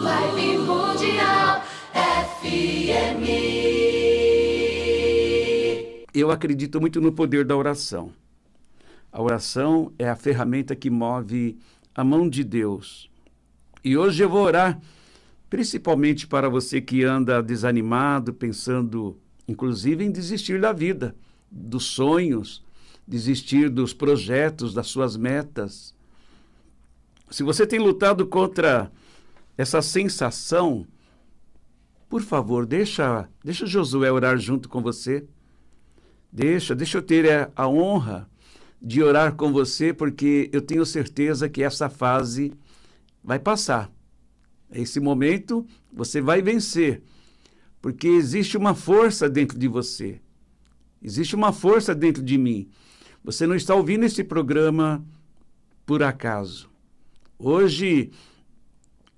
Live Mundial FM. Eu acredito muito no poder da oração. A oração é a ferramenta que move a mão de Deus. E hoje eu vou orar principalmente para você que anda desanimado, pensando inclusive em desistir da vida, dos sonhos, desistir dos projetos, das suas metas. Se você tem lutado contra essa sensação, por favor, deixa, deixa Josué orar junto com você. Deixa, deixa eu ter a, a honra de orar com você, porque eu tenho certeza que essa fase vai passar. Esse momento você vai vencer, porque existe uma força dentro de você. Existe uma força dentro de mim. Você não está ouvindo esse programa por acaso. Hoje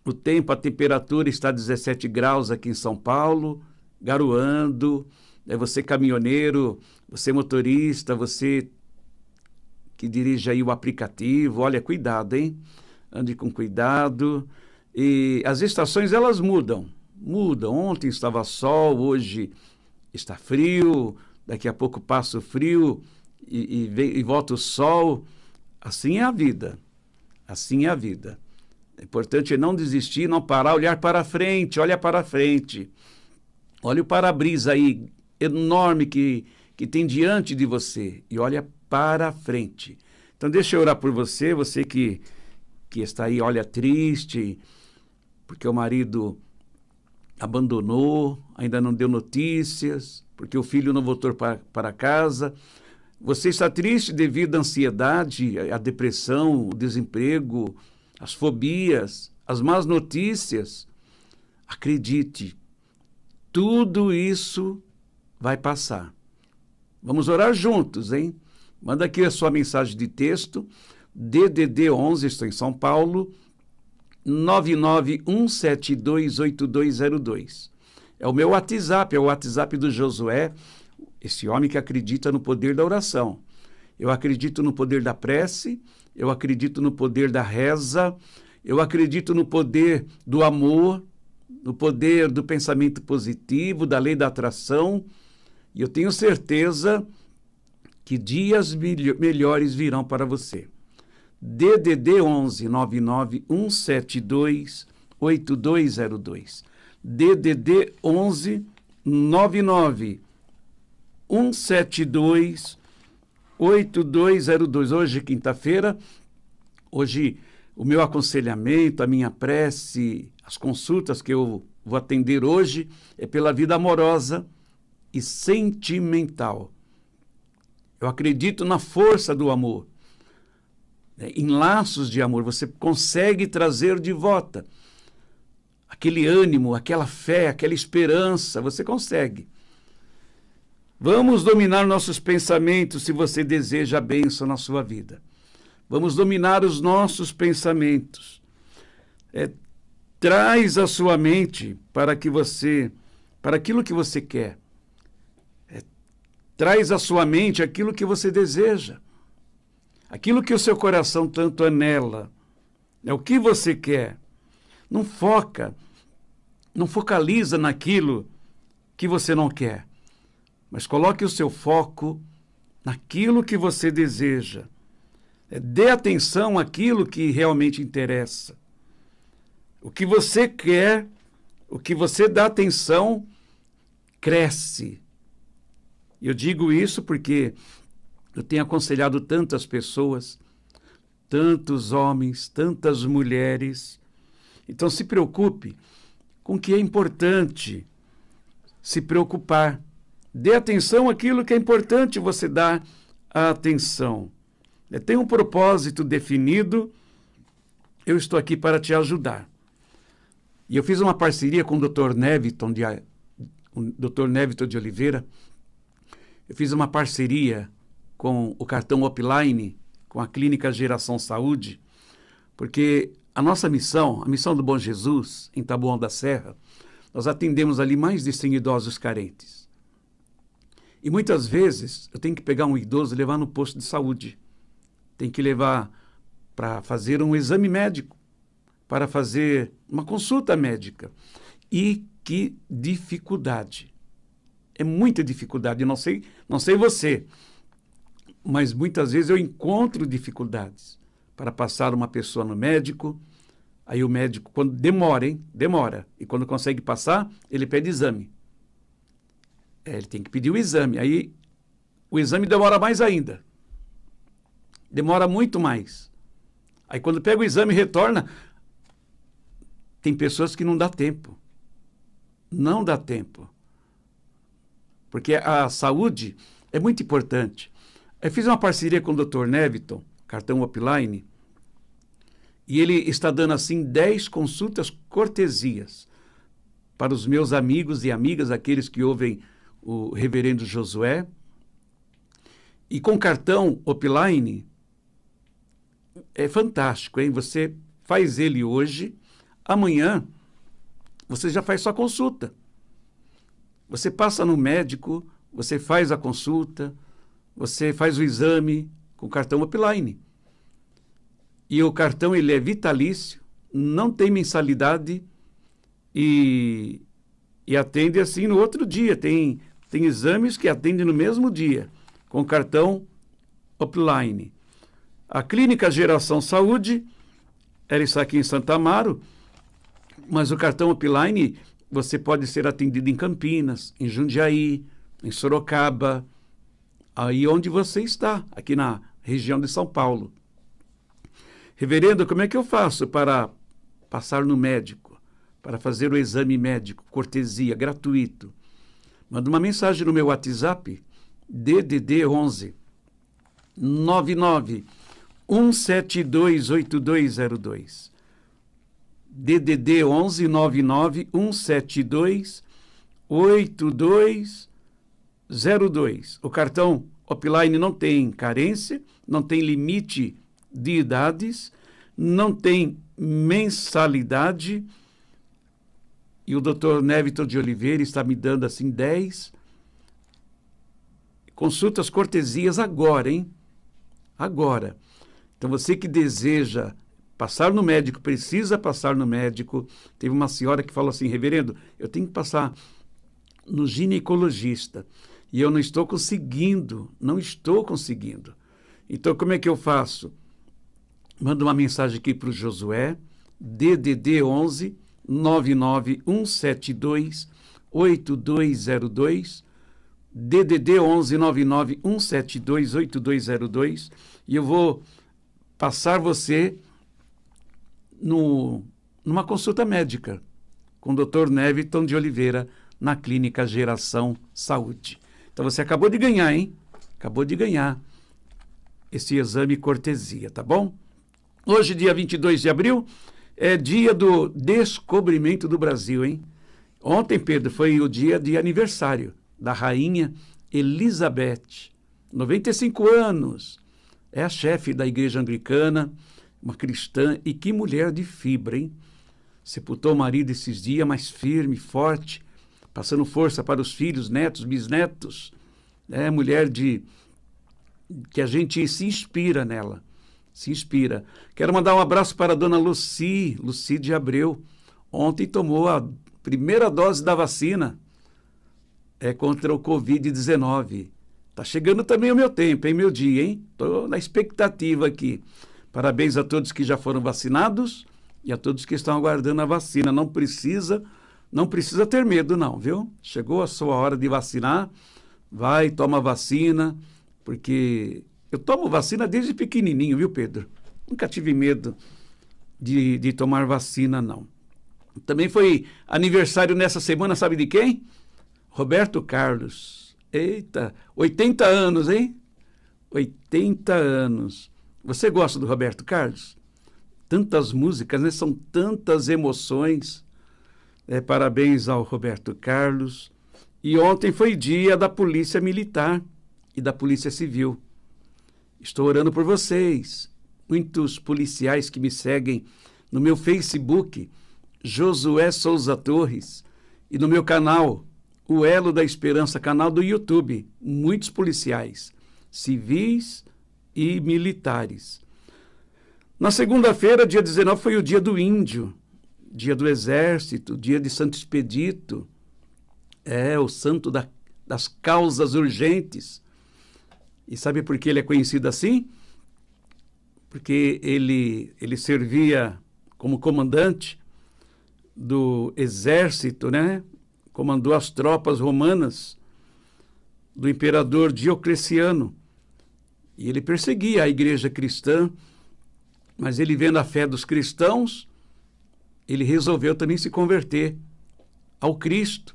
o tempo, a temperatura está 17 graus aqui em São Paulo, garoando. É você caminhoneiro, você motorista, você que dirige aí o aplicativo, olha, cuidado, hein? Ande com cuidado. E as estações elas mudam, mudam. Ontem estava sol, hoje está frio, daqui a pouco passa o frio e, e, vem, e volta o sol. Assim é a vida. Assim é a vida. É importante não desistir, não parar, olhar para frente, olha para frente. Olha o para-brisa aí enorme que, que tem diante de você e olha para frente. Então deixa eu orar por você, você que que está aí, olha triste, porque o marido abandonou, ainda não deu notícias, porque o filho não voltou para, para casa. Você está triste devido à ansiedade, à depressão, ao desemprego, as fobias, as más notícias. Acredite, tudo isso vai passar. Vamos orar juntos, hein? Manda aqui a sua mensagem de texto, DDD 11, estou em São Paulo, 991728202. É o meu WhatsApp, é o WhatsApp do Josué, esse homem que acredita no poder da oração. Eu acredito no poder da prece, eu acredito no poder da reza, eu acredito no poder do amor, no poder do pensamento positivo, da lei da atração, e eu tenho certeza que dias melhores virão para você. DDD 11 99172 8202. DDD 11 99 172 8202. Hoje, quinta-feira, hoje o meu aconselhamento, a minha prece, as consultas que eu vou atender hoje é pela vida amorosa e sentimental. Eu acredito na força do amor. Né, em laços de amor, você consegue trazer de volta aquele ânimo, aquela fé, aquela esperança, você consegue. Vamos dominar nossos pensamentos se você deseja a bênção na sua vida. Vamos dominar os nossos pensamentos. É, traz a sua mente para que você, para aquilo que você quer. É, traz à sua mente aquilo que você deseja. Aquilo que o seu coração tanto anela. É o que você quer. Não foca, não focaliza naquilo que você não quer mas coloque o seu foco naquilo que você deseja. É, dê atenção àquilo que realmente interessa. O que você quer, o que você dá atenção, cresce. Eu digo isso porque eu tenho aconselhado tantas pessoas, tantos homens, tantas mulheres. Então se preocupe com o que é importante se preocupar Dê atenção àquilo que é importante você dar atenção. Tem um propósito definido, eu estou aqui para te ajudar. E eu fiz uma parceria com o Dr. Neviton de, o Dr. Neviton de Oliveira. Eu fiz uma parceria com o cartão Upline, com a Clínica Geração Saúde, porque a nossa missão, a missão do Bom Jesus, em Taboão da Serra, nós atendemos ali mais de 100 idosos carentes. E muitas vezes eu tenho que pegar um idoso e levar no posto de saúde. Tem que levar para fazer um exame médico, para fazer uma consulta médica. E que dificuldade. É muita dificuldade. não sei, não sei você, mas muitas vezes eu encontro dificuldades para passar uma pessoa no médico. Aí o médico, quando demora, hein? Demora. E quando consegue passar, ele pede exame. É, ele tem que pedir o exame. Aí o exame demora mais ainda. Demora muito mais. Aí quando pega o exame e retorna, tem pessoas que não dá tempo. Não dá tempo. Porque a saúde é muito importante. Eu fiz uma parceria com o Dr. Neviton, cartão Upline, e ele está dando assim 10 consultas cortesias para os meus amigos e amigas, aqueles que ouvem o reverendo Josué, e com cartão offline. É fantástico, hein? Você faz ele hoje, amanhã você já faz sua consulta. Você passa no médico, você faz a consulta, você faz o exame com cartão offline. E o cartão ele é vitalício, não tem mensalidade e, e atende assim no outro dia. Tem tem exames que atendem no mesmo dia, com cartão upline. A Clínica Geração Saúde, ela está aqui em Santa Amaro, mas o cartão upline você pode ser atendido em Campinas, em Jundiaí, em Sorocaba, aí onde você está, aqui na região de São Paulo. Reverendo, como é que eu faço para passar no médico, para fazer o exame médico, cortesia, gratuito? Manda uma mensagem no meu WhatsApp, DDD 11 99 1728202. DDD 11 99 172 8202. O cartão Opline não tem carência, não tem limite de idades, não tem mensalidade e o doutor Neviton de Oliveira está me dando assim 10 consultas cortesias agora, hein? Agora. Então você que deseja passar no médico, precisa passar no médico. Teve uma senhora que falou assim: "Reverendo, eu tenho que passar no ginecologista e eu não estou conseguindo, não estou conseguindo. Então como é que eu faço? Manda uma mensagem aqui para o Josué, DDD 11 99172 8202 DDD 11 99172 8202 e eu vou passar você no, numa consulta médica com o Dr. Neviton de Oliveira na Clínica Geração Saúde. Então você acabou de ganhar, hein? Acabou de ganhar esse exame cortesia, tá bom? Hoje, dia 22 de abril, é dia do descobrimento do Brasil, hein? Ontem, Pedro, foi o dia de aniversário da rainha Elizabeth, 95 anos. É a chefe da igreja anglicana, uma cristã e que mulher de fibra, hein? Sepultou o marido esses dias, mas firme, forte, passando força para os filhos, netos, bisnetos. É mulher de que a gente se inspira nela se inspira. Quero mandar um abraço para a dona Luci, Luci de Abreu. Ontem tomou a primeira dose da vacina é contra o Covid-19. Está chegando também o meu tempo, hein, meu dia, hein? Estou na expectativa aqui. Parabéns a todos que já foram vacinados e a todos que estão aguardando a vacina. Não precisa, não precisa ter medo, não, viu? Chegou a sua hora de vacinar, vai, toma a vacina, porque eu tomo vacina desde pequenininho, viu, Pedro? Nunca tive medo de, de tomar vacina, não. Também foi aniversário nessa semana, sabe de quem? Roberto Carlos. Eita, 80 anos, hein? 80 anos. Você gosta do Roberto Carlos? Tantas músicas, né? São tantas emoções. É, parabéns ao Roberto Carlos. E ontem foi dia da Polícia Militar e da Polícia Civil. Estou orando por vocês. Muitos policiais que me seguem no meu Facebook, Josué Souza Torres, e no meu canal, O Elo da Esperança, canal do YouTube. Muitos policiais, civis e militares. Na segunda-feira, dia 19, foi o dia do índio, dia do exército, dia de Santo Expedito. É, o santo da, das causas urgentes. E sabe por que ele é conhecido assim? Porque ele, ele servia como comandante do exército, né? Comandou as tropas romanas do imperador Diocleciano. E ele perseguia a igreja cristã, mas ele vendo a fé dos cristãos, ele resolveu também se converter ao Cristo.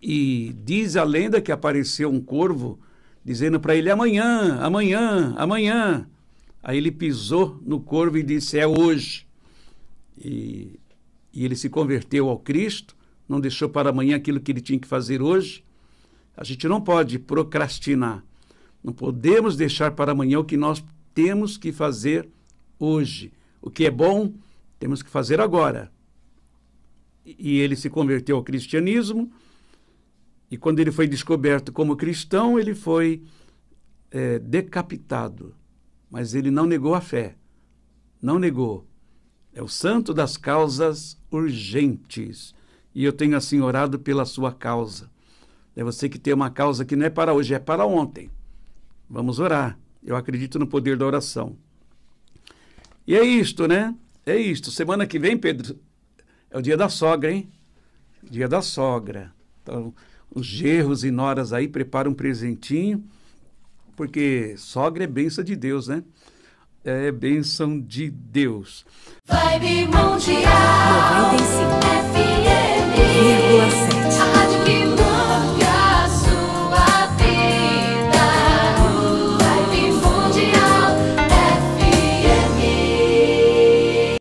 E diz a lenda que apareceu um corvo dizendo para ele: amanhã, amanhã, amanhã. Aí ele pisou no corvo e disse: é hoje. E, e ele se converteu ao Cristo, não deixou para amanhã aquilo que ele tinha que fazer hoje. A gente não pode procrastinar. Não podemos deixar para amanhã o que nós temos que fazer hoje. O que é bom, temos que fazer agora. E ele se converteu ao cristianismo e quando ele foi descoberto como cristão, ele foi é, decapitado. Mas ele não negou a fé. Não negou. É o santo das causas urgentes. E eu tenho assim orado pela sua causa. É você que tem uma causa que não é para hoje, é para ontem. Vamos orar. Eu acredito no poder da oração. E é isto, né? É isto. Semana que vem, Pedro, é o dia da sogra, hein? Dia da sogra. Então, os gerros e noras aí preparam um presentinho, porque sogra é benção de Deus, né? É benção de Deus. Vibe Mundial 95 FM